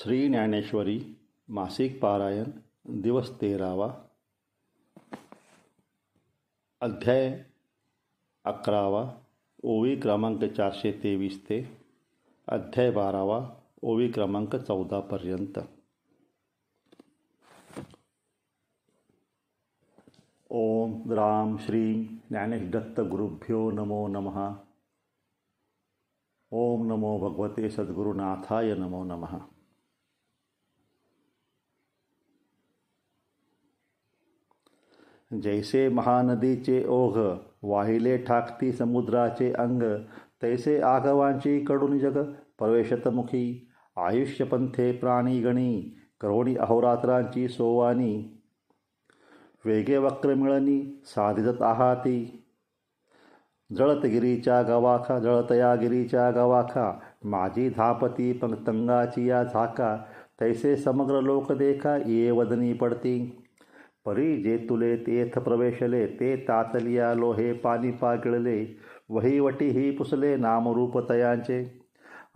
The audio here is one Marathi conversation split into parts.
श्री ज्ञानेश्वरी मासिक पारायण दिवस तेरावा अध्याय अकरावा ओवी क्रमांक चारशे तेवीस ते अध्याय बारावा ओवी क्रमांक चौदापर्यंत ओम राम श्रीं ज्ञानेश दत्त गुरुभ्यो नमो नमः ओम नमो भगवते सद्गुरुनाथाय नमो नमः जैसे महानदीचे ओघ वाहिले ठाकती समुद्राचे अंग तैसे आगवांची कडून जग प्रवेशतमुखी आयुष्यपंथे प्राणीगणी करोणी अहोरात्रांची सोवानी वेगे वक्र मिळणी साधित आहाती जळतगिरीच्या गवाखा जळतया गिरीच्या गवाखा माझी धापती पंतंगाची या झाका तैसे समग्र लोक देखा ये वदनी पडती परी जे तुले तेथ प्रवेशले ते तातलिया लोहे पाणी पागळले वहीवटी ही पुसले नामरूप तयांचे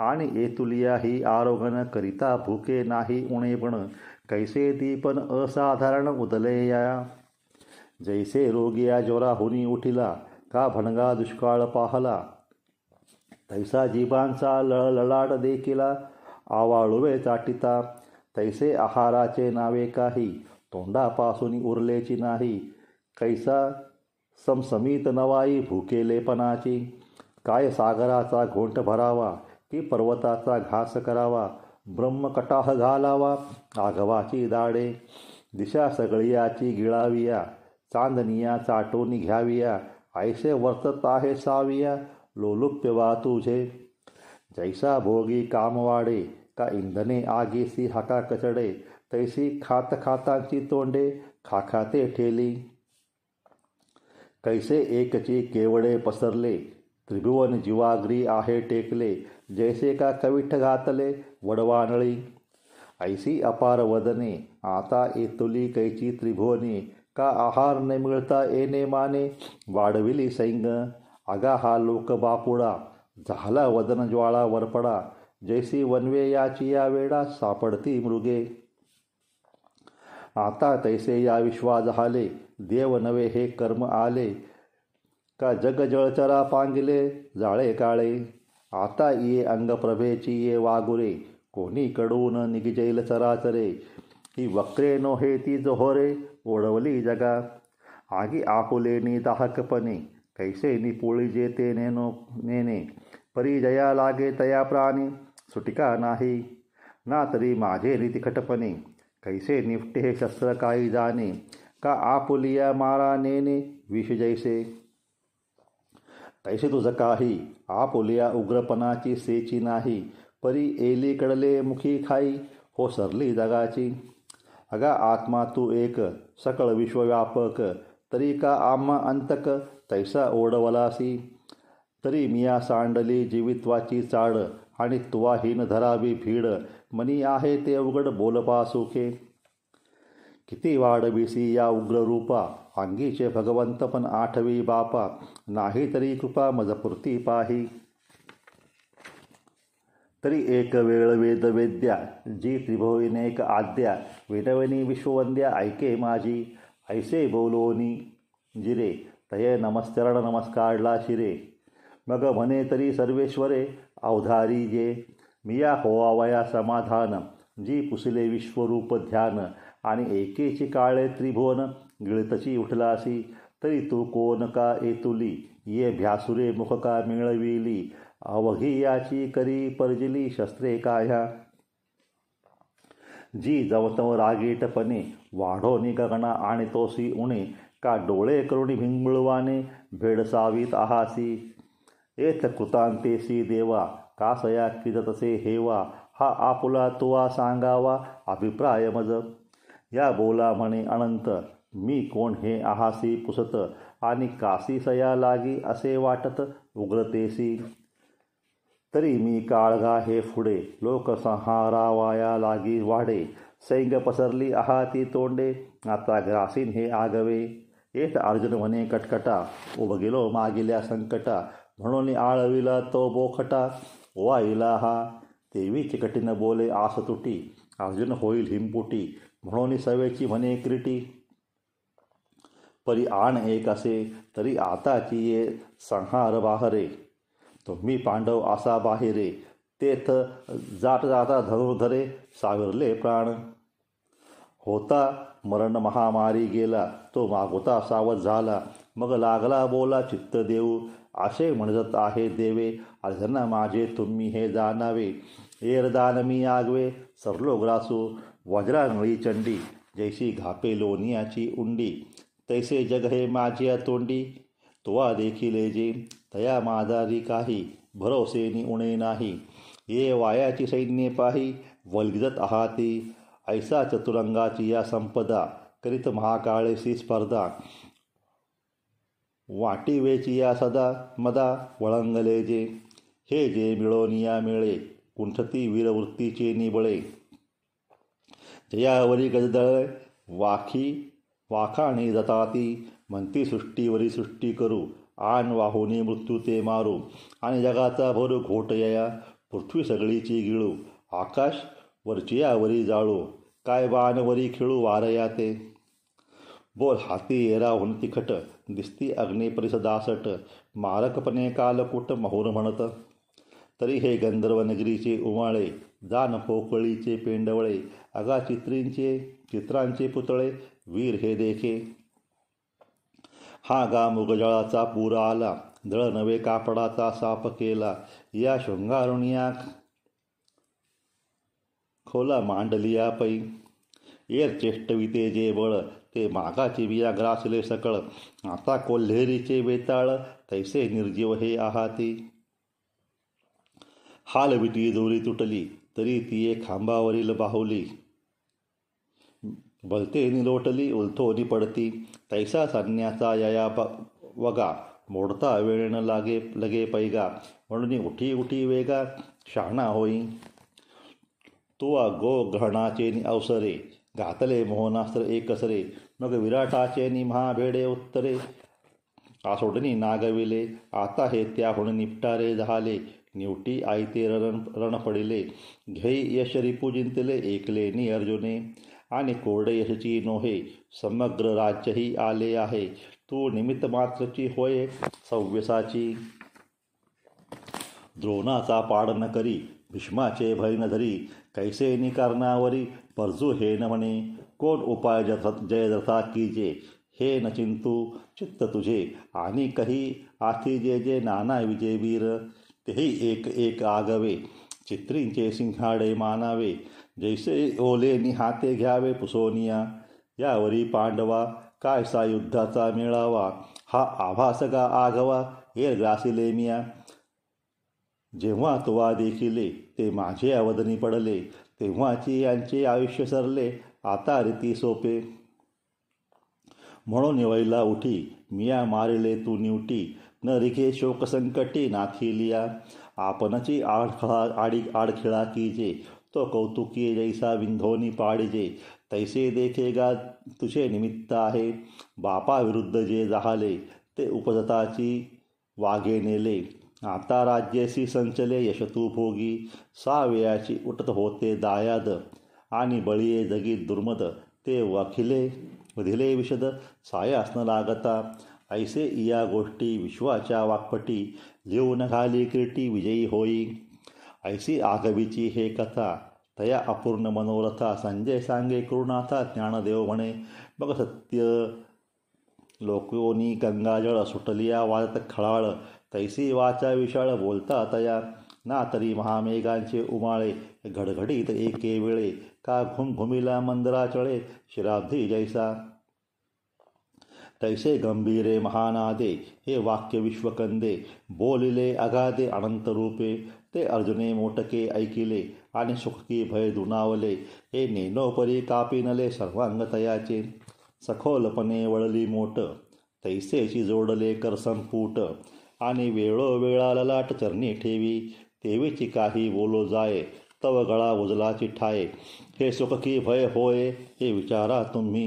आणि एतुलिया ही आरोगन करिता भूके नाही उणेपण कैसे दीपन असाधारण उदले या जैसे रोगिया जोरा हुनी उठिला का भणगा दुष्काळ पाहला तैसा जीवांचा लळलळाट देखिला आवाळुवे चाटिता तैसे आहाराचे नावे काही तोंडापासून उरलेची नाही कैसा समसमीत नवाई भूकेलेपणाची काय सागराचा घोंट भरावा की पर्वताचा घास करावा ब्रह्मकटाह घालावा आघवाची दाडे दिशा सगळियाची गिळाविया चांदनिया चाटोनी घ्याविया ऐसे वर्तत आहे साविया लोलुप्य वा तुझे जैसा भोगी कामवाडे का इंधने आगीसी हका कचडे तैसी खात खाताची तोंडे खाखाते ठेली कैसे एकची केवडे पसरले त्रिभुवन जीवाग्री आहे टेकले जैसे का कविठ घातले वडवानळी ऐसी अपार वदने आता येतुली कैची त्रिभुवनी का आहार न मिळता येणे माने वाढविली सैंग आगा हा बापुडा झाला वदन ज्वाळा वरपडा जैसी वनवे याची या वेळा सापडती मृगे आता तैसे या विश्वा झाले देव नवे हे कर्म आले का जग जळचरा पांगिले जाळे काळे आता ये अंगप्रभेची ये वागुरे कोणी कडून निगजैल चराचरे ही वक्रे हे ती जोहरे ओढवली जगा आगी नि दाहकपणे कैसे निपोळी जे ते नेनो नेने परी जया लागे तया प्राणी सुटिका नाही ना तरी माझे नितिखटपणे कैसे निफ्टे हे शस्त्र काही जाणे का आपुलिया मारा नेने विष जैसे तैसे तुझ काही आपुलिया उग्रपणाची सेची नाही परी एली कडले मुखी खाई हो सरली जगाची अगा आत्मा तू एक सकळ विश्वव्यापक तरी का आम्हा अंतक तैसा ओढवलासी तरी मिया सांडली जीवित्वाची चाड आणि तुवाहीन धरावी भीड मनी आहे ते अवघड बोलपा सुखे किती वाढविसी या उग्र रूपा अंगीचे भगवंत पण आठवी बापा नाही तरी कृपा मजपुरती पाही तरी एक वेळ वेद वेद्या जी एक आद्या विनवनी विश्ववंद्या ऐके माझी ऐसे बोलोनी जिरे तये नमस्तरण नमस्कारला शिरे मग म्हणे तरी सर्वेश्वरे अवधारी जे मिया होवावया समाधान जी पुसले विश्वरूप ध्यान आणि एकेची काळे त्रिभुवन गिळतची उठलासी तरी तू कोण का येतुली ये भ्यासुरे मुख का मिळविली अवघी याची करी परजिली शस्त्रे का ह्या जी जवतव रागीटपणे वाढो निगणा आणि तोसी उणे का डोळे करुणी भिंगुळवाने भेडसावीत आहासी एत कृतांतेसी देवा कासया किदतसे हेवा हा आपुला तुवा सांगावा अभिप्राय मज या बोला म्हणे अनंत मी कोण हे आहासी पुसत आणि कासी सया लागी असे वाटत उग्रतेसी तरी मी काळगा हे फुडे लोकसंहारावाया लागी वाढे सैंग पसरली आहाती तोंडे आता ग्रासीन हे आगवे येत अर्जुन म्हणे कटकटा उभगिलो मागिल्या संकटा म्हणून आळविला तो बोखटा वाईला हा देवी कठीण बोले आस तुटी अर्जुन होईल हिमपुटी म्हणून सवेची म्हणे क्रिटी परी आण एक असे तरी आताची ये संहार बाहरे तुम्ही पांडव आसा बाहेरे तेथ जात जाता धनुर्धरे सावरले प्राण होता मरण महामारी गेला तो मागोता सावध झाला मग लागला बोला चित्त देऊ असे म्हणत आहे देवे अजन माझे तुम्ही हे जाणावे एरदान मी आगवे ग्रासो वज्रांगळी चंडी जैसी घापे लोनियाची उंडी तैसे जग हे माझ्या तोंडी तोवा देखील जे तया मादारी काही भरोसेनी उणे नाही ये वायाची सैन्ये पाही वलगिजत आहाती ऐसा चतुरंगाची या संपदा करीत महाकाळेशी स्पर्धा वाटी वेचिया सदा मदा वळंगले जे हे जे मिळोनिया मिळे कुंठती वीरवृत्तीचे निबळे जयावरी गजदळ वाखी वाखाणी जताती म्हणती सृष्टीवरी सृष्टी करू आण वाहुनी मृत्यू ते मारू आणि जगाचा भर घोट पृथ्वी सगळीची गिळू आकाश वरचियावरी जाळू काय बाणवरी खेळू वारया ते बोल हाती येरा होती तिखट दिसती अग्निपरिसदासट मारकपणे कालकूट महोर म्हणत तरी हे गंधर्वनगरीचे उमाळे जान पोकळीचे पेंडवळे अगा चित्रींचे चित्रांचे पुतळे वीर हे देखे हा गा मुगजळाचा पूर आला दळ नवे कापडाचा साप केला या शृंगारुणिया खोला मांडलिया पै एर चेष्टविते जे बळ ते मागाची बिया ग्रासले सकळ आता कोल्हेरीचे वेताळ तैसे निर्जीव हे आहाती विटी दोरी तुटली तरी ती एक खांबावरील बाहुली बलते निलोटली उलथोनी पडती तैसा सन्याचा यया वगा मोडता वेळ लागे लगे पैगा म्हणून उठी उठी वेगा शहाणा होई तो गो घणाचे अवसरे घातले मोहनास्त्र एकसरे मग विराटाचे नि महाभेडे उत्तरे आसोडनी नागविले आता हे त्याहून निपटारे झाले निवटी ते रण रण पडिले घेई यश रिपू जिंतले एकले नि अर्जुने आणि कोरडे यशची नोहे समग्र राज्यही आले आहे तू निमित्त मात्रची होय सव्यसाची द्रोणाचा पाड न करी भीष्माचे भय न धरी कैसे कारणावरी परजू हे न म्हणे कोण उपाय की कीजे हे न चिंतू चित्त तुझे आणि कही आथी जे जे नाना विजय वीर तेही एक एक आगवे चित्रींचे सिंहाडे मानावे जैसे ओले हाते घ्यावे पुसोनिया यावरी पांडवा कायसा युद्धाचा मेळावा हा का आगवा हे ग्रासिले मिया जेव्हा तुवा देखिले ते माझे अवधनी पडले तेव्हाची यांचे आयुष्य सरले आता रीती सोपे म्हणून निवयला उठी मिया मारिले तू निवटी न रिखे शोकसंकटी नाथी लिया आपणची आडखळा आडी आडखिळा जे तो कौतुकी जैसा विंधोनी पाडिजे तैसे देखेगा तुझे निमित्त आहे बापाविरुद्ध जे झाले ते उपजताची वागे नेले आता राज्यसी संचले भोगी सा वेळाची उठत होते दायाद आणि बळीये जगी दुर्मद ते वखिले वधिले विशद सायासन लागता ऐसे इया गोष्टी विश्वाच्या वाकपटी लिहून घाली कीर्ती विजयी होई ऐसी आगवीची हे कथा तया अपूर्ण मनोरथा संजय सांगे कृणाथा ज्ञानदेव म्हणे मग सत्य लोकोनी गंगाजळ सुटलिया वात खळाळ तैसी वाचा विशाळ बोलता तया ना तरी महामेघांचे उमाळे घडघडीत एके वेळे का घुमघुमिला मंदराचळे शराब्दी जैसा तैसे गंभीरे महानादे हे वाक्य विश्वकंदे बोलिले अगादे अनंत रूपे ते अर्जुने मोटके ऐकिले आणि सुखकी भय दुनावले हे नेनोपरी कापिनले सर्वांगतयाचे सखोलपणे वळली मोट तैसेची जोडले कर संपूट आणि वेळोवेळा ललाट चरणी ठेवी तेवीची काही बोलो जाय तव गळा उजलाची ठाय हे सुख की भय होय हे विचारा तुम्ही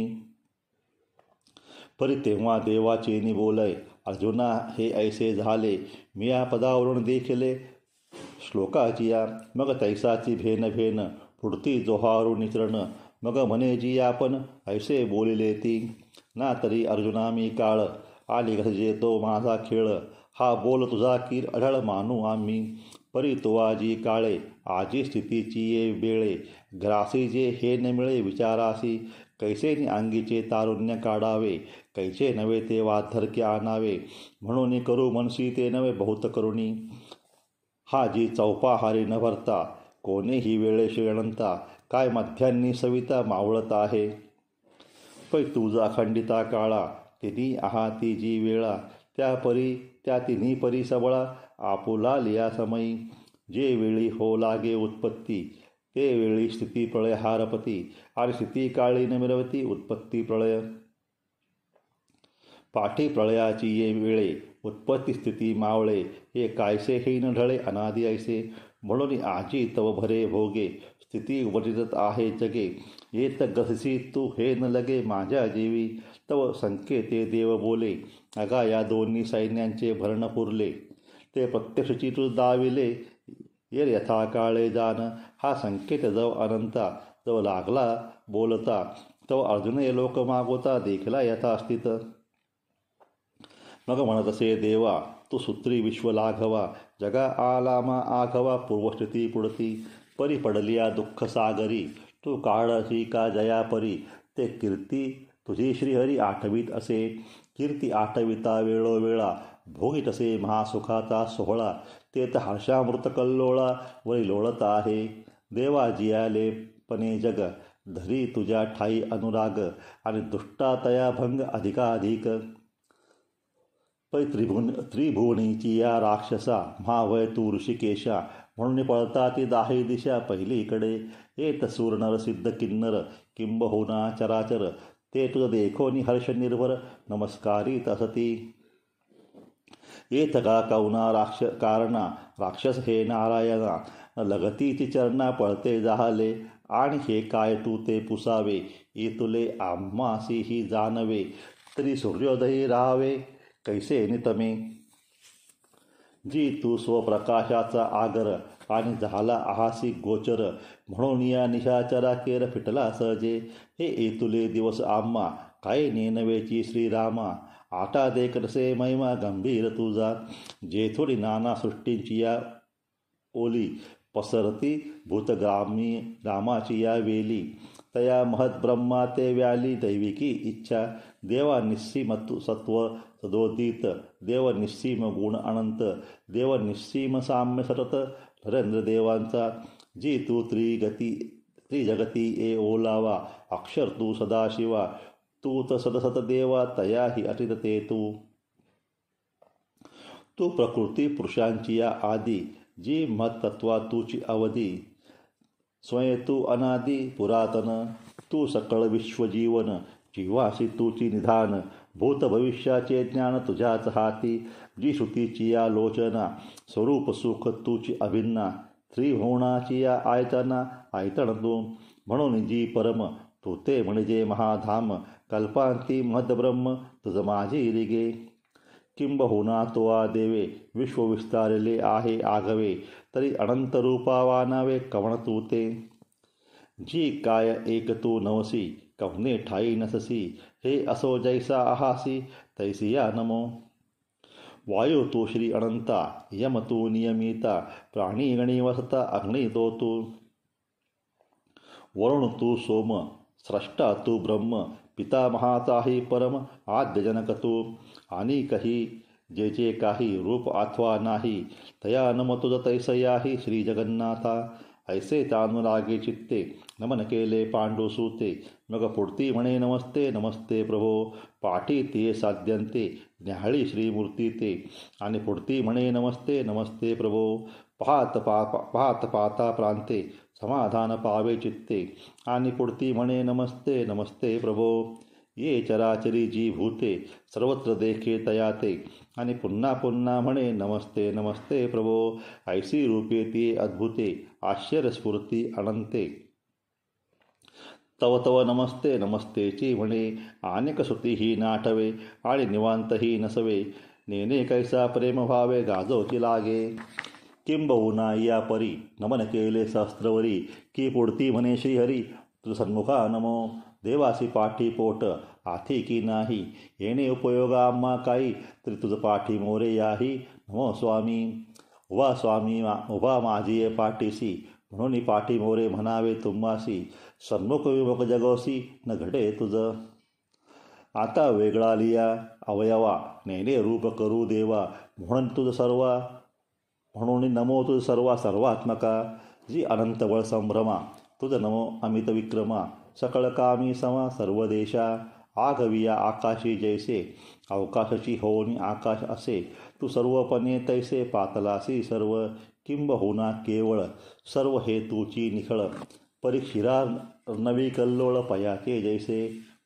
परी तेव्हा देवाचे बोलय अर्जुना हे ऐसे झाले मी या पदावरून देखले श्लोकाची या मग तैसाची भेन भेन पुढती जोहारू निचरण मग म्हणे जी आपण ऐसे बोलिले ती ना तरी अर्जुना मी काळ आली घजे तो माझा खेळ हा बोल तुझा कीर अढळ मानू आम्ही परी तो आजी काळे आजी स्थितीची ये वेळे जे हे न मिळे विचारासी कैसेनी अंगीचे तारुण्य काढावे कैसे नव्हे ते वाथरके आणावे म्हणून करू मनसी ते नव्हे बहुत करुणी हा जी चौपाहारी न भरता कोणीही वेळे शिळणता काय मध्यान्नी सविता मावळत आहे पै तुझा खंडिता काळा तिनी आहा ती जी वेळा त्या परी त्या तिन्ही परी सबळा आपुला लिया समयी जे वेळी हो लागे उत्पत्ती ते वेळी स्थिती प्रळय हारपती आणि स्थिती काळी न मिरवती उत्पत्ती प्रळय पाठी प्रळयाची ये वेळे उत्पत्ती स्थिती मावळे हे कायसे न ढळे अनादि ऐसे म्हणून आजी तव भरे भोगे स्थिती उपजितत आहे जगे येत गससी तू हे न लगे माझ्या जीवी तव संकेते देव बोले अगा या दोन्ही सैन्यांचे भरण पुरले ते प्रत्यक्षचितू दाविले येर यथा काळे जाण हा संकेत जव अनंता जव लागला बोलता तव अर्जुन ये लोक मागोता देखला यथा अस्तित मग म्हणत असे देवा तू सूत्री विश्व लाघवा जगा आलामा आघवा पूर्वस्थिती पुढती परी पडलिया दुःख सागरी तू काळशी का परी ते कीर्ती तुझी श्रीहरी आठवीत असे कीर्ती आठविता वेळोवेळा भोगीत असे महासुखाचा सोहळा ते तर हर्षामृत कल्लोळा वरी लोळत आहे देवा जियाले पणे जग धरी तुझ्या ठाई अनुराग आणि दुष्टातया भंग अधिकाधिक पै त्रिभुन त्रिभुवनीची या राक्षसा महावय तू ऋषिकेशा म्हणून पळता ती दाही दिशा पहिलीकडे येत सूरनर सिद्ध किन्नर किंबहुना चराचर ते तुझं नि हर्ष निर्भर तसती ये तगा कवना राक्ष कारणा राक्षस हे नारायणा लगतीची चरणा पळते जाहले आणि हे काय तू ते पुसावे ई तुले आम्हासी ही जाणवे तरी सूर्योदयी राहावे कैसे नितमे जी तू स्वप्रकाशाचा आगर आणि झाला आहासी गोचर म्हणून या निशाचरा केर फिटला सहजे हे एतुले दिवस आम्मा काय नेनवेची श्रीरामा आटा दे महिमा गंभीर तुझा जेथोडी नाना सृष्टींची या ओली पसरती भूतग्रामी रामाची या वेली तया महद्ब्रह्मा ते व्याली दैविकी इच्छा देवा निस्सीम सत्व सदोदित देव निस्सीम गुण अनंत देव निस्सीम साम्य सतत देवांचा जी तू त्रिगती त्रिजगती ए ओलावा अक्षर तू सदाशिवा तू त सदसत तया हि अटितते तू तू प्रकृती पुरुषांची या आदी जी महत्त्वा तूची अवधी स्वय तू अनादी पुरातन तू सकळ विश्वजीवन जीवाशी तूची निधान भूत भविष्याचे ज्ञान तुझ्याच हाती जी श्रुतीची या लोचना स्वरूप सुख तुची अभिन्ना त्रिभुवनाची या आयतना आयतन तू म्हणून जी परम तू ते म्हणजे महाधाम कल्पांती महद्ब्रह्म तुझ माझी रिगे किंबहुना तो आ देवे विश्व विस्तारले आहे आगवे तरी अनंत वा नावे कवण तू ते जी काय एक तू नवसी कवने ठाई नससी ते असो जैसा आहासी तैसी या नमो वायु तो श्री अनंता यम तो नियमिता प्राणीगणीवसता अग्नि तो तू वरुण तू सोम स्रष्टा तू ब्रह्म पिता हि परम आद्यजनक तू आणि कही जे जे काही रूप अथवा नाही तया नमतुज तैसयाही श्रीजगन्नाथा ऐसे तानुरागे चित्ते नमन केले सूते मग पुढती म्हणे नमस्ते नमस्ते प्रभो पाठी ते साध्यंते न्याहाळी श्रीमूर्ती ते आणि पुढती म्हणे नमस्ते नमस्ते प्रभो पाहत पा पाहत पाता प्रांते समाधान पावे चित्ते आणि पुढती म्हणे नमस्ते नमस्ते प्रभो ये चराचरी जी भूते सर्वत्र देखे तया ते आणि पुन्हा पुन्हा म्हणे नमस्ते नमस्ते प्रभो ऐसी रूपे ती अद्भुते आश्चर्यस्फूर्ती अनंते तव तव नमस्ते नमस्तेची म्हणे अनेक सुती ही नाटवे आणि निवांतही नसवे नेने कैसा प्रेम व्हावे गाजवची लागे किंबहुना या परी नमन केले सहस्त्रवरी की पुढती म्हणे श्रीहरी सन्मुखा नमो देवासी पाठी पोट आथी की नाही येणे उपयोग आम्हा काही त्रितुज पाठी मोरे याही नमो स्वामी उभा स्वामी मा उभा माझी पाठीसी म्हणून पाठी मोरे म्हणावे तुम्हासी सन्मुख विमुख जगोसी न घडे तुझं आता वेगळा लिया अवयवा नेने रूप करू देवा म्हणून तुझ सर्वा म्हणून नमो तुझ सर्वा सर्वात्मका जी वळ संभ्रमा तुझ नमो अमित विक्रमा सकळ कामी समा सर्व देशा आगविया आकाशी जैसे अवकाशाची होनी आकाश असे तू सर्वपणे तैसे पातलासी सर्व किंबहुना केवळ सर्व हे तुची निखळ परीक्षिरा नवी कल्लोळ पयाचे जैसे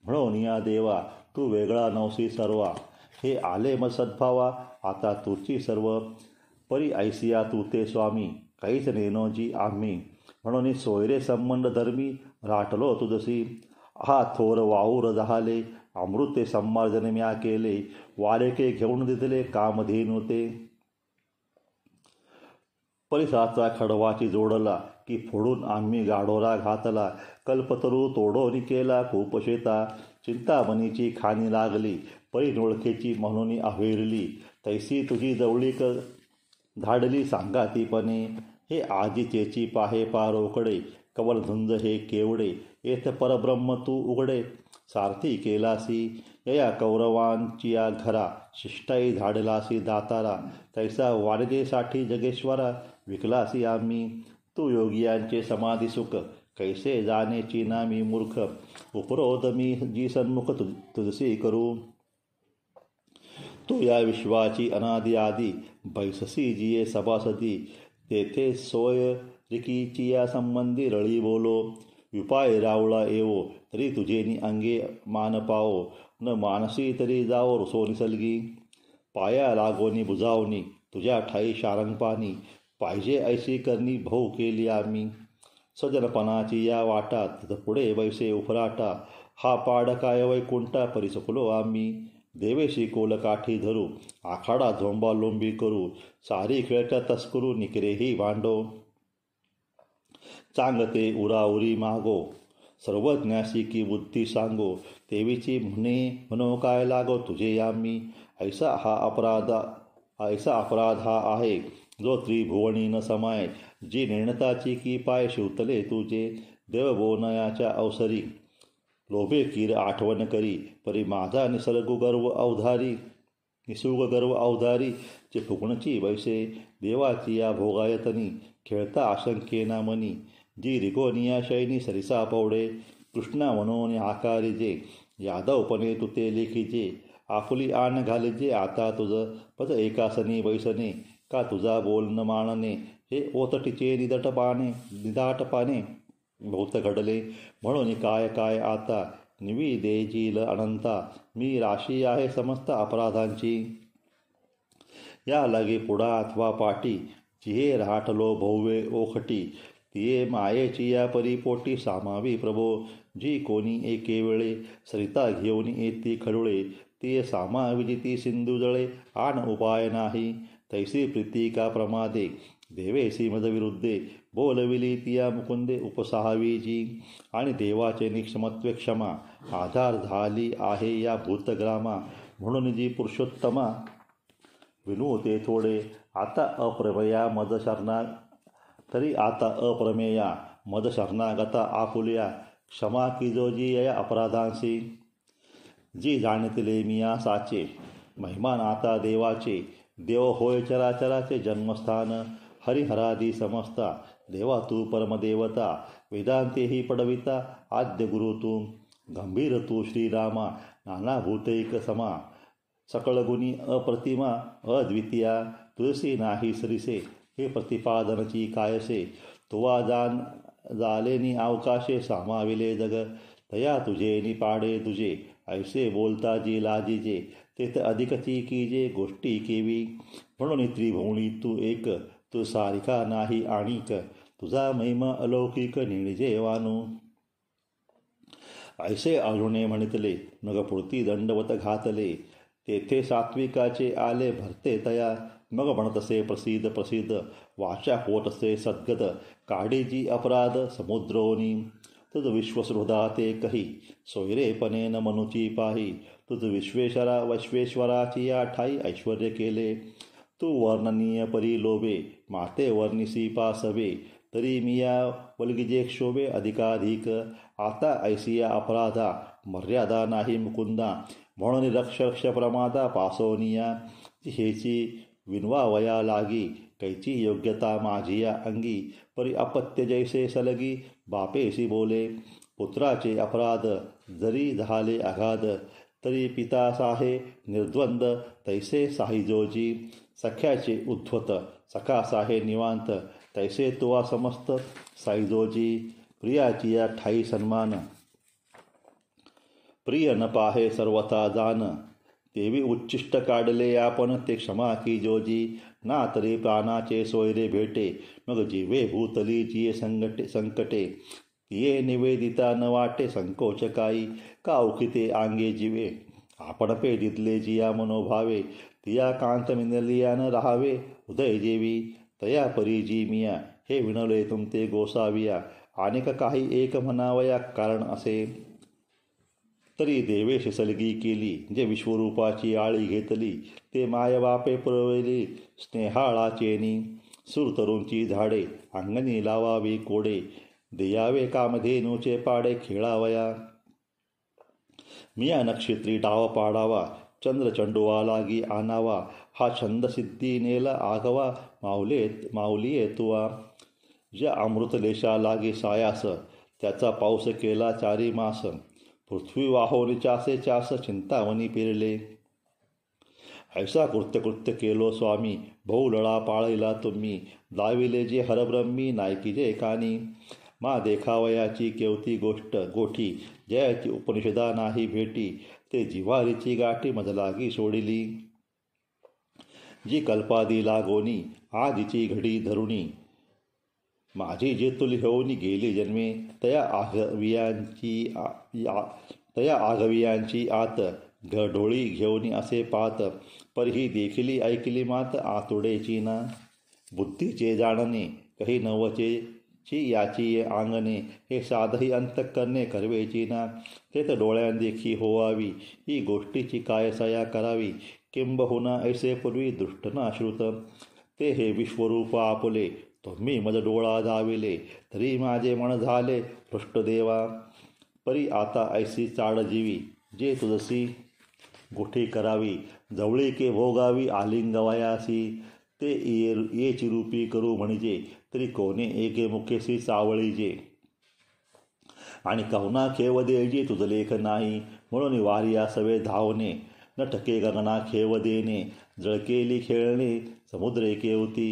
म्हणून या देवा तू वेगळा नवसी सर्वा हे आले म सद्भावा आता तुची सर्व परी ऐसिया तू ते स्वामी काहीच नेनोजी आम्ही म्हणून सोयरे संबंध धर्मी राटलो तुझसी हा थोर वाऊर झाले अमृते संमार्जन म्या केले वारेके घेऊन दिले कामधीन होते परिसराचा खडवाची जोडला की फोडून आम्ही गाडोरा घातला कल्पतरू तोडोनी केला खूप शेता चिंतामणीची खाणी लागली नोळखेची म्हणून आवेरली तैसी तुझी जवळी क धाडली सांगा तीपणे हे आजीचेची पाहे पारोकडे कवलधुंज हे केवडे येथ परब्रह्म तू उघडे सारथी केलासी यया कौरवांची या घरा शिष्टाई झाडलासी दातारा तैसा वाडगेसाठी जगेश्वरा विकलासी आम्ही तू योगियांचे समाधी सुख कैसे जाण्याची मी मूर्ख उपरोध मी जी सन्मुख तु तुलसी करू तू या विश्वाची अनादि आदी बैससी जिये सभासदी तेथे सोय रिकीची या संबंधी रळी बोलो उपाय रावला येवो तरी तुझेनी अंगे मान पावो न मानसी तरी जाओ सलगी पाया लागोनी बुजावनी तुझ्या ठाई शारंगपानी पाहिजे ऐशी करणी भाऊ केली आम्ही सजनपणाची या वाटात पुढे वैसे उफराटा हा पाड काय वै कोणता परिसकलो आम्ही देवेशी कोलकाठी धरू आखाडा झोंबा लोंबी करू सारी खेळच्या तस्करू निकरेही भांडो चांगते उराउरी मागो सर्वज्ञासी की बुद्धी सांगो तेवीची म्हणे म्हणो काय लागो तुझे आम्ही ऐसा हा अपराध ऐसा अपराध हा आहे जो त्रिभुवणी न समाय जी निर्णताची की पाय शिवतले तुझे देवबोनयाच्या अवसरी लोभे कीर आठवण करी परी माझा निसर्ग गर्व अवधारी निसर्ग गर्व अवधारी जे फुकणची वैसे देवाची या भोगायतनी खेळता आशंकेना मनी जी रिगोनिया शैनी सरिसा पवडे कृष्णा म्हणून आकारी जे यादवपणे तुते लेखीचे आफुली आण जे आता तुझं पद एकासनी बैसने का तुझा न मानणे हे ओतटीचे निदट पाने निदाट पाने भूत घडले म्हणून काय काय आता निवी देजील अनंता मी राशी आहे समस्त अपराधांची या लगे पुढा अथवा पाटी जिहे राहटलो भोवे ओखटी तिये मायेची या परिपोटी सामावी प्रभो जी कोणी एके वेळे सरिता घेऊन येती खडुळे ती ती सिंधुजळे आण उपाय नाही तैसी प्रीती का प्रमादे देवेसी मजविरुद्धे बोलविली तिया मुकुंदे उपसाहावीजी आणि देवाचे निक्षमत्व क्षमा आधार झाली आहे या भूतग्रामा म्हणून जी पुरुषोत्तमा विनू ते थोडे आता अप्रभया मद शरणा तरी आता अप्रमेया शरणागता आपुलिया, क्षमा किजोजी या अपराधांशी जी जाणतिले मिया साचे महिमान आता देवाचे देव होय चराचराचे जन्मस्थान हरिहरादी समस्ता देवा तू परमदेवता वेदांते ही पडविता आद्य गुरु तू गंभीर तू श्रीरामा नानाभूतैक समा सकळगुणी अप्रतिमा अद्वितीया तुळसी नाही सरिसे हे प्रतिपादनची कायसे तुवा जान जालेनी अवकाशे सामाविले जग तया तुझे नि पाडे तुझे ऐसे बोलता जी अधिक तेथ अधिकची जे गोष्टी केवी म्हणून त्रिभुवणी तू एक तू सारिका नाही आणिक तुझा महिमा अलौकिक निणजे वानू ऐसे अरुणे म्हणितले नगपुरती दंडवत घातले तेथे सात्विकाचे आले भरते तया मग म्हणत असे प्रसिद्ध प्रसिद्ध वाचा होत असे सद्गत काढेजी अपराध समुद्रोनी तुझ विश्वसृदा ते कही न मनुची पाही तुझ विश्वेश्वरा वैश्वेश्वराची या ठाई ऐश्वर्य केले तू वर्णनीय परी लोभे माते वर्णिसी पासवे तरी मी या वल्गिजे क्षोभे अधिकाधिक आता ऐसिया अपराधा मर्यादा नाही मुकुंदा म्हणून रक्ष रक्ष प्रमादा पासोनिया हेची विनवा वया लागी कैची योग्यता माझिया अंगी परी अपत्य जैसे सलगी बापेशी बोले पुत्राचे अपराध जरी झाले अगाध तरी पिता साहे निर्द्वंद तैसे साहिजोजी सख्याचे उद्धवत सखा साहे निवांत तैसे तुवा समस्त साईजोजी प्रियाची या ठाई सन्मान प्रिय न पाहे सर्वथा जान तेवी उच्चिष्ट काढले आपण ते क्षमा की जोजी ना तरी प्राणाचे सोयरे भेटे मग जीवे भूतली जिये संकटे संकटे ये निवेदिता न वाटे संकोच काही का उखिते आंगे जीवे आपण पे जिया मनोभावे तिया कांत मिनलिया न राहावे उदय जेवी तया परी जी मिया हे विणले तुमते गोसाविया अनेक काही एक म्हणावया कारण असे तरी देवेश सलगी केली जे विश्वरूपाची आळी घेतली ते मायबापे पुरवली स्नेहाळा चेनी सुरतरुंची झाडे अंगणी लावावी कोडे दियावे कामधेनूचे पाडे खेळावया मिया नक्षत्री डाव पाडावा चंद्रचंडुवा लागी आणावा हा छंद सिद्धी नेला आगवा माऊले माऊली येतुवा ज्या अमृतलेशा लागी सायास त्याचा पाऊस केला चारी मास पृथ्वी वाहोरीच्या चासे चास चिंतावनी पेरले ऐसा कृत्य केलो स्वामी भाऊ लळा पाळीला तुम्ही दाविले जे हरब्रह्मी जे एकानी मा देखावयाची केवती गोष्ट गोठी जयाची उपनिषदा नाही भेटी ते जिवारीची गाठी मजलागी सोडिली जी कल्पादी लागोनी आदिची घडी धरुणी माझे तुल होऊन गेले जन्मे तया आघवियांची आ, तया आघवियांची आत घडोळी घेऊन असे पाहत पर ही देखिली ऐकली मात आतुडेची ना बुद्धीचे जाणणे काही नवचे ची याची आंगणे हे साधही अंत करणे करवेची ना तर डोळ्यांदेखी होवावी ही गोष्टीची काय सया करावी किंबहुना ऐसे पूर्वी ना श्रुत ते हे विश्वरूप आपले तुम्ही मज डोळा धाविले तरी माझे मन झाले पृष्ठदेवा परी आता ऐसी जीवी जे तुझसी गोठी करावी जवळी के भोगावी आलिंगवयासी ते ये चिरूपी करू म्हणजे तरी कोणे एके मुखेसी चावळीजे आणि कहुना खेव देजे तुझ लेख नाही म्हणून वारिया सवे धावणे न ठके गगना खेव देणे जळकेली खेळणे समुद्र एके होती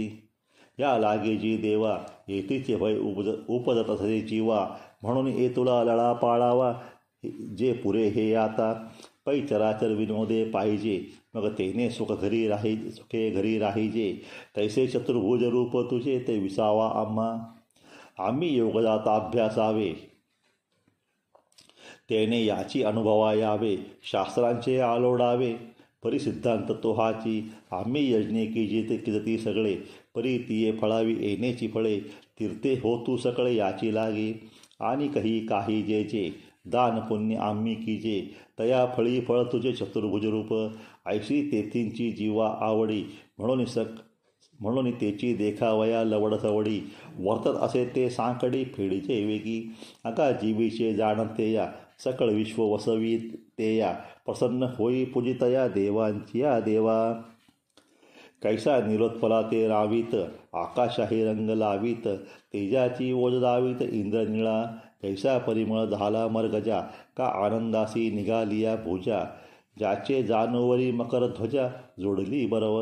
या लागेजी देवा येतीचे भय उपज उपजत असे जीवा म्हणून ये तुला लळा पाळावा जे पुरे हे आता पै चराचर विनोदे पाहिजे मग तेने सुख घरी राही सुखे घरी राहिजे तैसे चतुर्भुज रूप तुझे ते विसावा आम्हा आम्ही योगदाता अभ्यासावे त्याने याची अनुभवा यावे शास्त्रांचे आलोडावे परिसिद्धांत तोहाची आम्ही यज्ञे की ते किती सगळे परी तिये फळावी येण्याची फळे तीर्थे हो तू सकळे याची लागे आणि कही काही जे जे दान पुण्य आम्ही जे तया फळी फळ तुझे चतुर्भुज रूप ऐशी तेथींची जीवा आवडी म्हणून सक म्हणून तेची देखावया लवडसवडी वर्तत असे ते सांकडी फेडीचे वेगी अका जीवीचे जाणते या सकळ विश्व वसवी ते या प्रसन्न होई पूजितया देवांची या देवा कैसा निलोत्पला ते रावीत आकाशाही रंग लावीत तेजाची ओज दावीत इंद्रनिळा कैसा परिमळ झाला मर्गजा का आनंदासी निघालिया भुजा ज्याचे जानवरी मकर ध्वजा जोडली बरव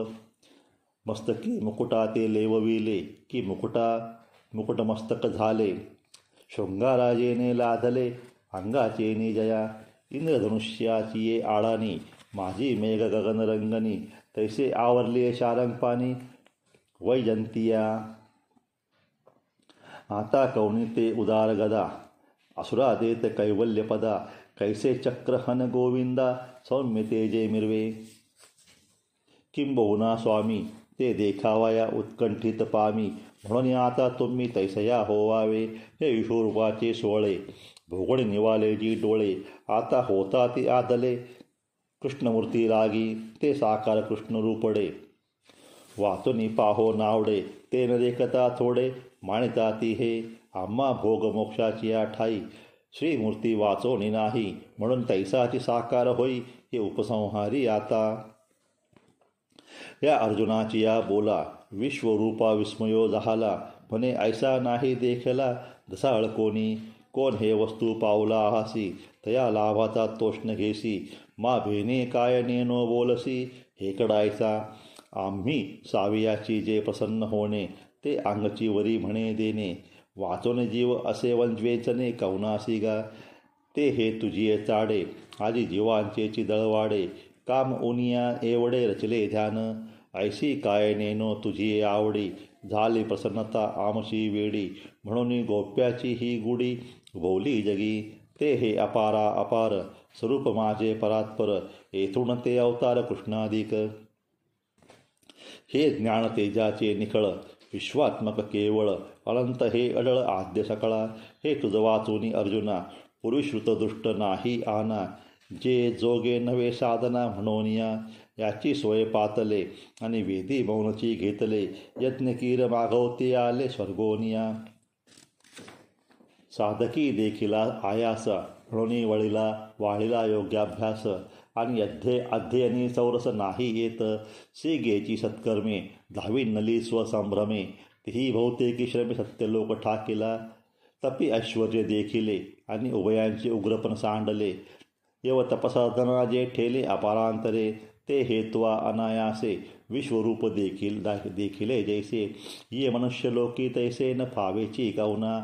मस्तकी मुकुटा ते लेवविले की मुकुटा मुकुट मस्तक झाले शृंगाराजेने लादले अंगाचे निजया इंद्रधनुष्याची ये आळानी माझी मेघ रंगनी तैसे आवरले शारंग पाणी वैजंतिया आता ते उदार गदा असुरा देत कैवल्यपदा कैसे चक्रहन गोविंदा सौम्य तेजे मिरवे किंबहुना स्वामी ते देखावाया उत्कंठित पामी म्हणून आता तुम्ही तैसया होवावे हे विषुरूपाचे सोहळे निवाले जी डोळे आता होता ते आदले कृष्णमूर्ती रागी ते साकार कृष्ण रूपडे वाचुनी पाहो नावडे ते न देखता थोडे मानिता ती हे आम्हा भोग मोक्षाची ठाई श्रीमूर्ती वाचोनी नाही म्हणून तैसाची साकार होई हे उपसंहारी आता या अर्जुनाची या बोला विश्वरूपा विस्मयो झाला म्हणे ऐसा नाही देखला धसाळ कोणी कोण हे वस्तू पावला आहासी तया लाभाचा तोष्ण घेसी मा भेने काय नेनो बोलसी हे कडायचा आम्ही सावियाची जे प्रसन्न होणे ते अंगची वरी म्हणे देणे वाचोन जीव असे वंजवेचने कवनासी गा ते हे तुझीये चाडे आजी जीवांचेची दळवाडे काम उनिया एवढे रचले ध्यान ऐशी काय नेनो तुझी आवडी झाली प्रसन्नता आमशी वेडी म्हणून गोप्याची ही गुडी भोली जगी ते हे अपारा अपार स्वरूप माझे परात्पर येथून ते अवतार कृष्णाधिक हे ज्ञान तेजाचे निखळ विश्वात्मक केवळ अनंत हे अडळ आद्य सकळा हे तुझ वाचूनी अर्जुना दुष्ट नाही आना जे जोगे नवे साधना म्हणून याची सोय पातले आणि वेदी मौनची घेतले यज्ञकीर मागवते आले स्वर्गोनिया साधकी देखिला आयासा वळीला वाळीला योग्याभ्यास आणि अध्ये अध्ययनी चौरस नाही येत सी गेची सत्कर्मे धावी नली स्वसंभ्रमे तीही बहुतेकी श्रमे सत्यलोक ठाकेला तपी ऐश्वर्य देखिले आणि उभयांचे उग्रपण सांडले एव तपसाधना जे ठेले अपारांतरे ते हेत्वा अनायासे विश्वरूप देखील देखिले जैसे ये मनुष्यलोकी तैसे न फावेची कौना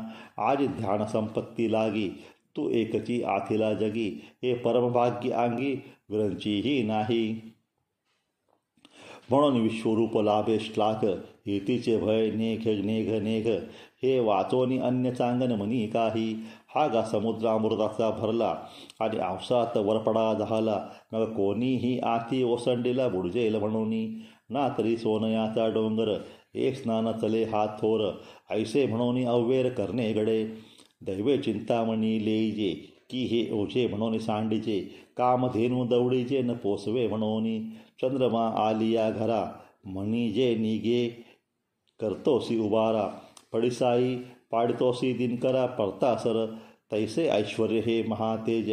आज ध्यान संपत्ती लागी तू एकची आथिला जगी हे परमभाग्य अंगी ग्रंथीही नाही म्हणून विश्वरूप लाभे श्लाघ हितीचे भय नेघ नेघ नेघ हे वाचोनी अन्य चांगन म्हणी काही हा गा समुद्रामृताचा भरला आणि आवसात वरपडा झाला मग कोणीही आती ओसंडीला बुडजेल म्हणून ना तरी सोनयाचा डोंगर एक स्नान चले हा थोर ऐसे म्हणून अव्वेर करणे गडे दैव चिंतामणी लेईजे की हे ओझे म्हणून सांडीचे कामधेनू दौडीचे न पोसवे म्हणून चंद्रमा आलिया घरा म्हणीजे निगे करतोसी उबारा पडिसाई पाडतोसी दिनकरा सर तैसे ऐश्वर हे महातेज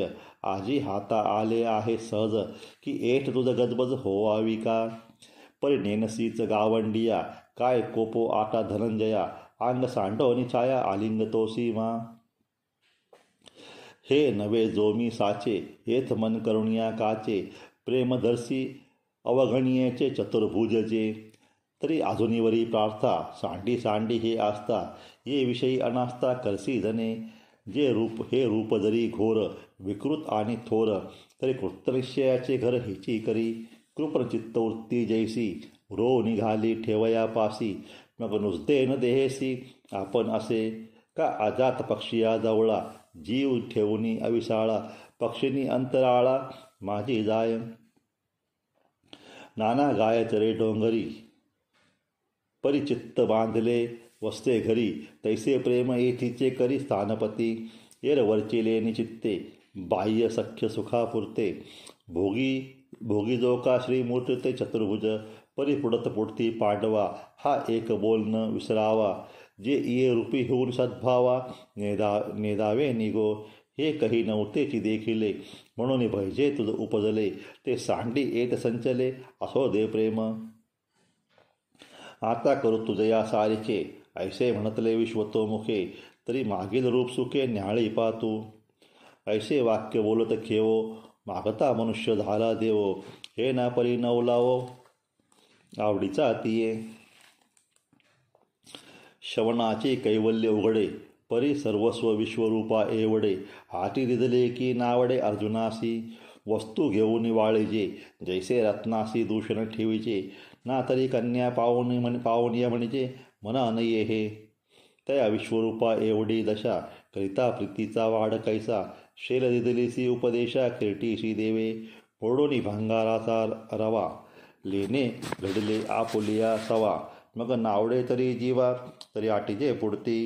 आजी हाता आले आहे सहज की एठ तुझ गजबज होवावी का परिनेनसीच गावंडिया काय कोपो आटा धनंजया आंग सांडो आणि छाया आलिंग तोसी मा हे नवे जोमी साचे हेच मन करुणिया काचे प्रेमदर्शी अवघणियेचे चतुर्भुजचे तरी अजूनीवरी प्रार्था सांडी सांडी हे आस्था ये विषयी अनास्था करसी जने जे रूप हे रूप जरी घोर विकृत आणि थोर तरी कृतनिश्चयाचे घर हिची करी कृपचित्तवृत्ती जैसी रो निघाली ठेवया पासी मग नुसते न देहेसी आपण असे का आजात पक्षी जवळा जीव ठेवणी अविशाळा पक्षिणी अंतराळा माझी जाय नाना गायत रे डोंगरी परिचित्त बांधले वस्ते घरी तैसे प्रेम येथीचे करी स्थानपती एरवरचे लेणी चित्ते बाह्य सख्य सुखापुरते भोगी भोगी जो का श्रीमूर्त चतुर्भुज परिपुडत पुढती पांडवा हा एक बोलणं विसरावा जे ये रूपी होऊन सद्भावा नेदा नेदावे निगो हे कही नवतेची देखिले म्हणून भैजे तुझ उपजले ते सांडी येत संचले असो दे प्रेम आता करू तुझे या सारीचे ऐसे म्हणतले विश्वतो मुखे तरी मागील रूप सुखे न्याळी पातू ऐसे वाक्य बोलत खेवो मागता मनुष्य झाला देवो हे ना परी नवलावो आवडीचा तिये श्रवणाचे कैवल्य उघडे परी सर्वस्व विश्वरूपा एवढे हाती दिदले की नावडे अर्जुनासी वस्तू घेऊन वाळीजे जैसे रत्नासी दूषण ठेवीचे ना तरी कन्या पाहुणी म्हण ये म्हणजे मना नये हे तया विश्वरूपा एवढी दशा करिता प्रीतीचा वाढ कैसा शेल दिदलीसी उपदेशा किर्टीशी देवे ओढोनी भांगाराचा रवा लेणे घडले आपुलिया सवा मग नावडे तरी जीवा तरी आटीजे पुढती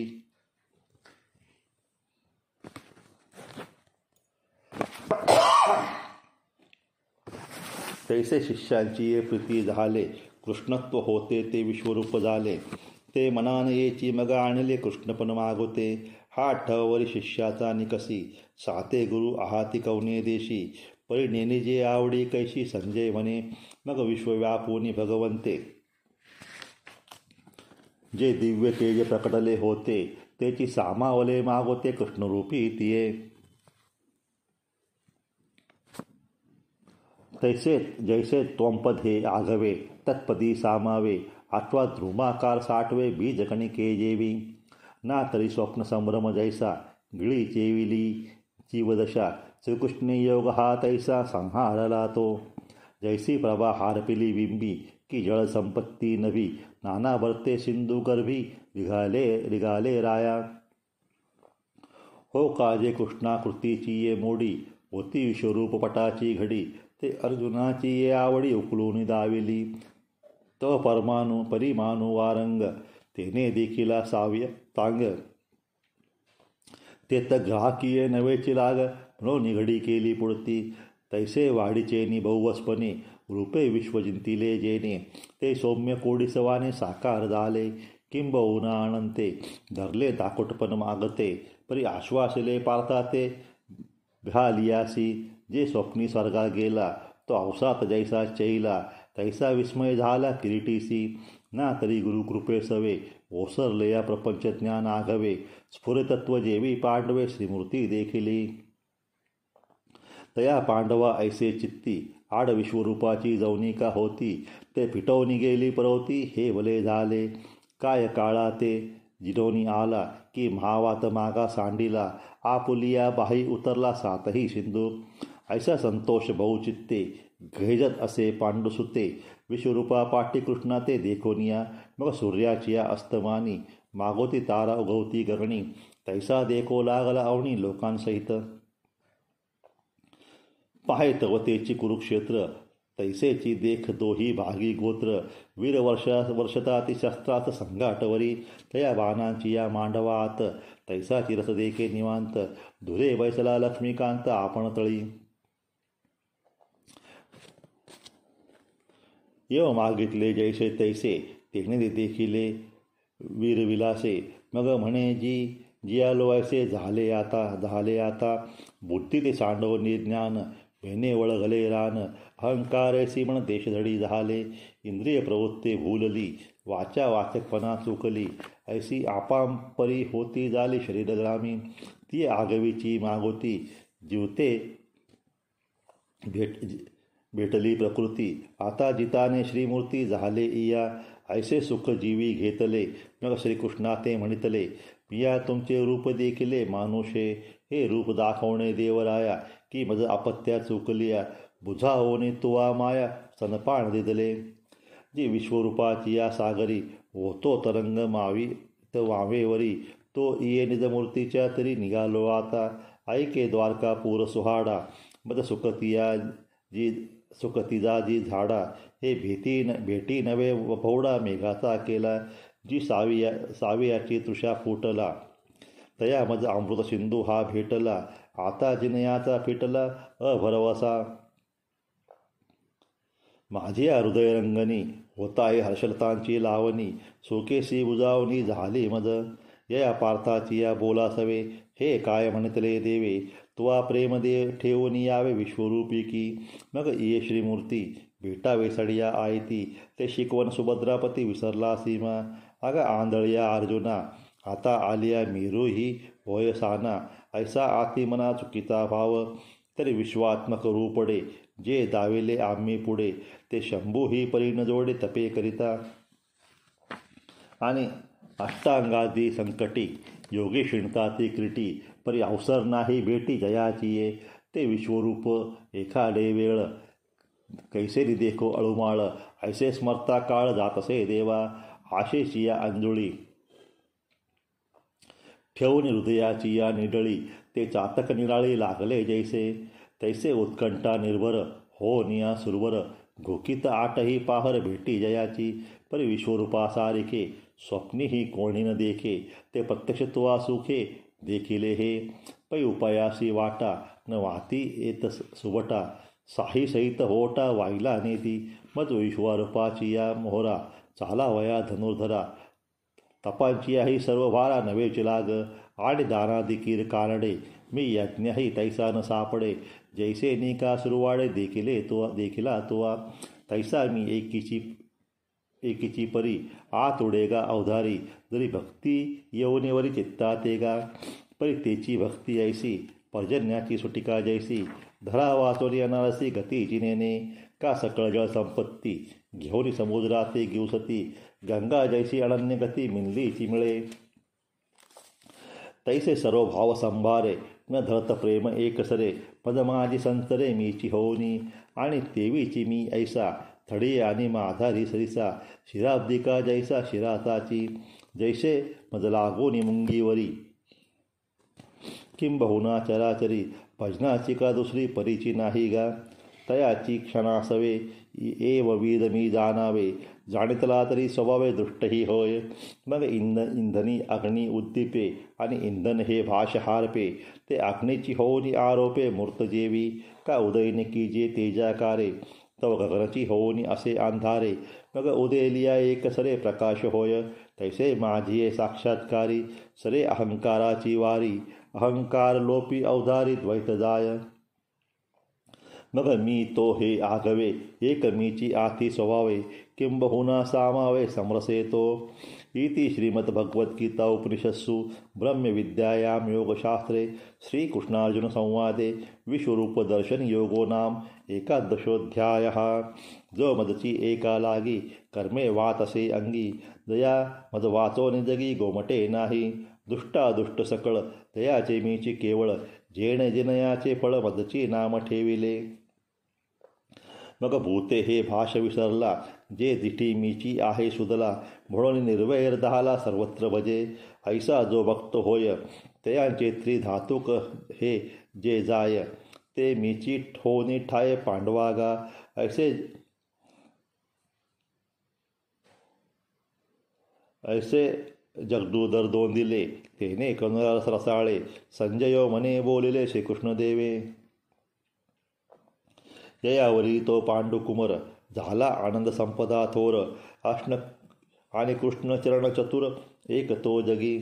तैसे शिष्यांची ये प्रीती झाले कृष्णत्व होते ते विश्वरूप झाले ते मनाने येची मग आणले कृष्णपण मागोते हा ठवरी शिष्याचा निकसी साते गुरु आहाती कौने देशी नेने जे आवडी कैशी संजय म्हणे मग विश्वव्यापुनी भगवंते जे दिव्य तेज प्रकटले होते त्याची सामावले होते कृष्णरूपी तिये तैसे जैसे त्वंपद हे आघवे तत्पदी सामावे अथवा ध्रुमाकार साठवे के जेवी ना तरी स्वप्न संभ्रम जैसा गिळी चेविली जीवदशा श्रीकृष्णी योग हा तैसा संहारला तो जैसी प्रभा हारपिली बिंबी की जळसंपत्ती नवी नाना भरते सिंधू गर्भी रिघाले रिगाले राया हो काजे कृष्णाकृतीची ये मोडी होती पटाची घडी ते अर्जुनाची ये आवडी उकलून दाविली तो परमाणू परिमाणू वारंग तेने देखिला साव्य तांग ते तर ग्राहकीय नवेची लाग म्हणून निघडी केली पुढती तैसे वाढीचे नि बहुवस्पणे रूपे विश्वजिंतिले जेने ते सौम्य कोडिसवाने साकार झाले किंबहुना आणते धरले दाकोटपण मागते परी आश्वासले भा भ्यालियासी जे स्वप्नी स्वर्गा गेला तो औसात जैसा चैला तैसा विस्मय झाला किरीटीसी ना तरी गुरुकृपे सवे ओसरले या प्रपंच ज्ञान आघवे स्फुरतत्व जेवी पांडवे श्रीमूर्ती देखिली तया पांडवा ऐसे चित्ती आड विश्वरूपाची का होती ते फिटवणी गेली परवती हे भले झाले काय काळा ते जिडोनी आला की महावात मागा सांडीला आपुलिया बाही उतरला सातही सिंधू ऐसा संतोष बहुचित्ते घेजत असे पांडुसुते विश्वरूपा पाटी कृष्णा ते देखोनिया मग सूर्याची या अस्तमानी मागोती तारा उगवती गरणी तैसा देखो लागला अवणी लोकांसहित व तवतेची कुरुक्षेत्र तैसेची देख दोही भागी गोत्र वीर वर्षा ती शस्त्रात संघाटवरी तया बाणांची या मांडवात तैसाची रस देखे निवांत धुरे बैसला लक्ष्मीकांत आपण तळी येव मागितले जैसे तैसे तिने देखिले वीरविलासे मग म्हणे जी जियालो ऐसे झाले आता झाले आता बुद्धी ते सांडव निर्ज्ञान वळ वळघले रान ऐसी म्हण देशधडी झाले इंद्रिय प्रवृत्ते भूलली वाचा वाचकपणा चुकली ऐसी आपांपरी होती झाली शरीरग्रामी ती आगवीची होती जीवते भेट भेटली प्रकृती आता जिताने श्रीमूर्ती झाले इया ऐसे सुख जीवी घेतले मग श्रीकृष्णा ते म्हणितले पिया तुमचे रूप देखिले मानुषे हे रूप दाखवणे देवराया की मज आपत्त्या चुकलिया बुझा होणे तुवा माया सनपाण दिदले जी विश्वरूपाची या सागरी होतो तरंग मावी तर वावेवरी तो इये निजमूर्तीच्या तरी निघालो आता ऐके द्वारका पूर सुहाडा मद सुकतिया जी सुकतिजा जी झाडा हे भीती न भेटी नवे वफवडा मेघाचा केला जी साविया सावियाची तृषा फुटला तया मज अमृत सिंधू हा भेटला आता जिनयाचा अ अभरवसा माझी हृदयरंगणी होता होताय हर्षलतांची लावणी सोकेशी बुजावणी झाली मज या पार्थाची या बोलासवे हे काय म्हणतले देवे तुवा प्रेमदेव ठेवून यावे विश्वरूपी की मग ये श्रीमूर्ती भेटा वेसडिया आयती ते शिकवण सुभद्रापती विसरला सीमा अग आंधळया अर्जुना आता आलिया मेरू ही वयसाना ऐसा आतिमना चुकीचा भाव तरी विश्वात्मक रूपडे जे दावेले आम्ही पुढे ते शंभू ही न जोडे तपे करिता आणि अष्टांगादी संकटी योगी शिणता ती क्रिटी परी अवसर नाही भेटी जयाची ये ते विश्वरूप एखादे वेळ कैसेरी देखो अळुमाळ ऐसे स्मरता काळ जात असे देवा आशेशिया अंजुळी ठेवून हृदयाची या निडळी ते चातक निराळी लागले जैसे तैसे उत्कंठा निर्भर हो निया सुरवर घोकित आटही पाहर भेटी जयाची परी सारिके स्वप्नी ही कोणी न देखे ते प्रत्यक्षत्वा सुखे देखिले हे पै उपायासी वाटा न वाती येत सुबटा साही सहित होटा वाईला नेती मज विश्वरूपाची या मोहरा चाला वया धनुर्धरा तपांची आई सर्व वारा नवे लाग आणि दानादिकीर कारडे मी यज्ञही तैसा न सापडे जैसे निका सुरुवाडे देखिले तो देखिला तोवा तैसा मी एकीची एकीची परी आत उडेगा अवधारी जरी भक्ती येऊनेवरी चित्ता तेगा परी तेची भक्ती ऐसी पर्जन्याची सुटिका जैसी धरा वाचोरी अनारसी गती जिनेने का सकळ जळ संपत्ती घेऊनी समुद्राते सती गंगा जैसी अनन्य मिल्ली मिलली चिमिळे तैसे सर्व भाव संभारे न धरत प्रेम एकसरे सरे, पदमाजी संतरे मीची होनी आणि तेवीची मी ऐसा थडी आणि माधारी सरिसा शिराब्दिका जैसा शिराताची जैसे मज लागोनी मुंगीवरी किंबहुना चराचरी भजनाची का दुसरी परीची नाही गा तयाची क्षणासवे एव वीद मी जाणावे जाणीतला तरी स्वभावे दृष्टही होय मग इंध इंधनी अग्नी उद्दीपे आणि इंधन हे भाषहारपे ते अग्नीची होऊनी आरोपे मूर्तजेवी का उदयने की जे तेजाकारे तव गगनची होऊनी असे अंधारे मग उदयलिया एक सरे प्रकाश होय तैसे माझी साक्षात्कारी सरे अहंकाराची वारी अहंकार लोपी अवधारी जाय मग मी तो हे आगवे एक मीची आती स्वभावे किंबहुना सामावे समरसेतो इति श्रीमद्भगवद्गीता उपनिषत्सु ब्रह्मविद्यायां योगशास्त्रे श्रीकृष्णार्जुनसंवादे विश्वरूपदर्शनयोगो नाम एकादशोऽध्यायः जो मदची एका लागी कर्मे वातसे अंगी दया मदवाचो निजगी गोमटे नाही दुष्ट सकळ दयाचे मीची केवळ जेण जिनयाचे फळ मदची नाम ठेविले मग भूते हे भाष विसरला जे दिठी मीची आहे सुदला म्हणून निर्वैर दहाला सर्वत्र भजे ऐसा जो भक्त होय तयांचे त्रिधातुक हे जे जाय ते मीची ठोनी ठाय पांडवागा ऐसे ऐसे जगदूदर दोन दिले तेने कनरास रसाळे संजयो मने बोलिले श्रीकृष्णदेवे जयावरी तो पांडुकुमर झाला आनंद संपदा थोर अष्ण आणि कृष्णचरण चतुर एक तो जगी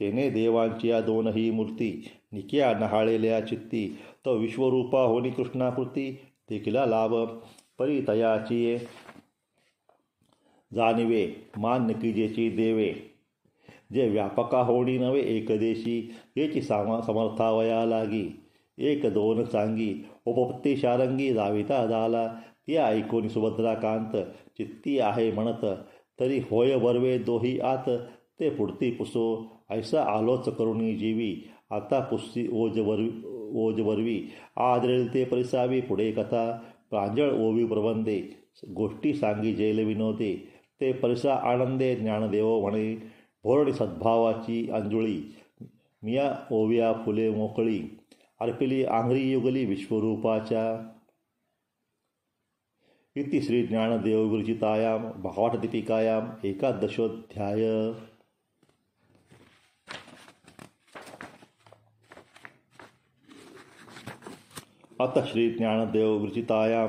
तेने देवांची या दोनही मूर्ती निक्या नहाळेल्या चित्ती तो विश्वरूपा होनी कृष्णाकृती देखिला लाभ परितयाची मान्य मान निकिजेची देवे जे व्यापका होणी नवे एकदेशी याची सामा समर्थावया लागी एक दोन चांगी उपपत्ती शारंगी दाविता झाला ती ऐकून सुभद्राकांत चित्ती आहे म्हणत तरी होय वरवे दोही आत ते पुढती पुसो ऐसा आलोच करुणी जीवी आता पुस्ती ओज वरवी ओज वरवी आदरेल ते परिसावी पुढे कथा प्रांजळ ओवी प्रबंधे गोष्टी सांगी जैल विनोदे ते परिसा आनंदे ज्ञानदेव म्हणे भोरड सद्भावाची अंजुळी मिया ओव्या फुले मोकळी अर्पिली आंग्री युगली विश्वरूपाच्या इति श्रीज्ञानदेवविरचितायां भावाटदीपिकायाम् एकादशोऽध्याय अतः श्रीज्ञानदेवविरचितायां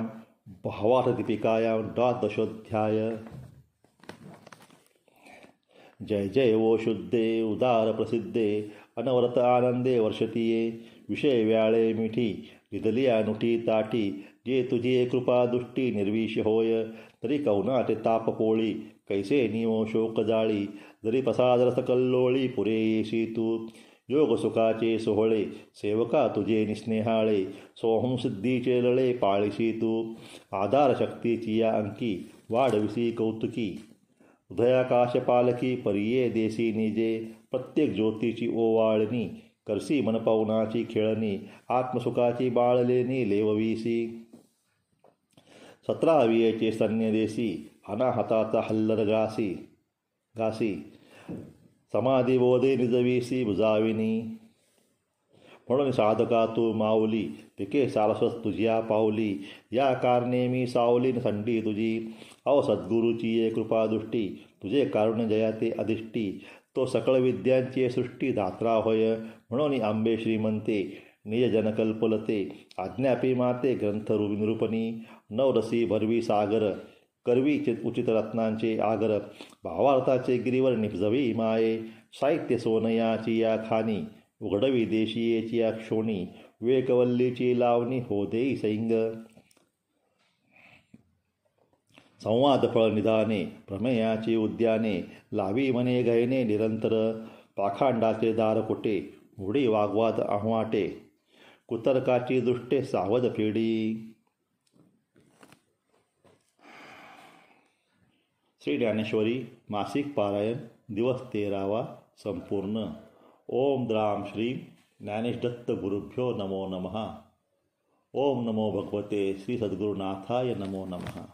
भावाटदीपिकायां द्वादशोऽध्याय जय जय वो शुद्धे उदारप्रसिद्धे अनवरत आनंदे वर्षतीये विषय व्याळे मिठी विदलिया नुठी ताटी जे तुझी कृपा दृष्टी निर्विष होय तरी कौनाट ताप पोळी कैसे नियो शोक जाळी जरी रस कल्लोळी पुरेशी तू योग सुखाचे सोहळे सेवका तुझे निस्नेहाळे सोहमसिद्धीचे सिद्धीचे लळे पाळीशी तू आधार शक्तीची या अंकी वाढविसी कौतुकी हृदयाकाश पालकी परिये देसी निजे प्रत्येक ज्योतीची ओवाळणी करसी मनपवनाची खेळणी आत्मसुखाची बाळलेणी लेववीसी सतरा अवियचे सन्यदेशी अनाहताचा हल्लर गासी गासी बोधे निजवीसी बुजाविनी म्हणून साधका तू माऊली पिके सारस्वत तुझ्या पावली या कारणे मी सावली संडी तुझी औ सद्गुरूची ये कृपादृष्टी तुझे जया ते अधिष्टी तो सकळ सृष्टी धात्रा होय म्हणून आंबे श्रीमंते जनकल्पलते आज्ञापी माते निरूपणी नवरसी भरवी सागर करवी उचित रत्नांचे आगर भावार्थाचे गिरीवर निपजवी माये साहित्य सोनयाची या खानी उघडवी देशीयेची या क्षोणी विवेकवल्लीची लावणी हो देई सैंग फळ निधाने प्रमेयाची उद्याने लावी मने गयने निरंतर पाखांडाचे दारकुटे मुडी वाघवाद आव्हाटे कुतर्काची दृष्टे सावध श्री ज्ञानेश्वरी मासिक पारायण दिवस तेरावा संपूर्ण ओम द्राम श्री ज्ञानेश दत्त गुरुभ्यो नमो नमः ओम नमो भगवते श्री सद्गुरुनाथाय नमो नमः